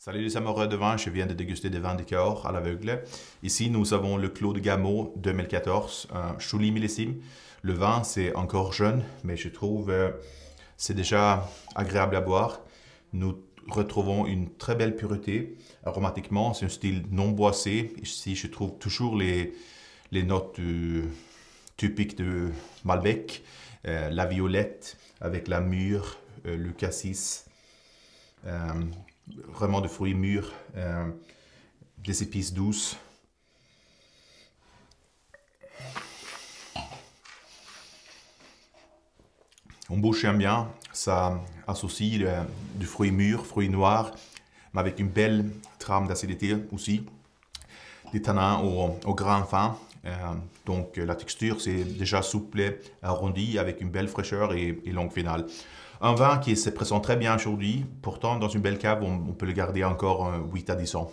Salut les amoureux de vin, je viens de déguster des vins de Cahors à l'aveugle. Ici, nous avons le Claude de Gamot 2014, un chouli millésime. Le vin, c'est encore jeune, mais je trouve euh, c'est déjà agréable à boire. Nous retrouvons une très belle pureté. Aromatiquement, c'est un style non boissé. Ici, je trouve toujours les, notes euh, typiques de Malbec, euh, la violette avec la mûre, le cassis vraiment de fruits mûrs, euh, des épices douces. On un bien, ça associe du fruit mûr, fruit noir, mais avec une belle trame d'acidité aussi, des tanins au, au fin. Euh, donc la texture, c'est déjà souple, arrondi arrondie, avec une belle fraîcheur et, longue finale. Un vin qui se présente très bien aujourd'hui, pourtant dans une belle cave, on peut le garder encore 8 euh, à 10 ans.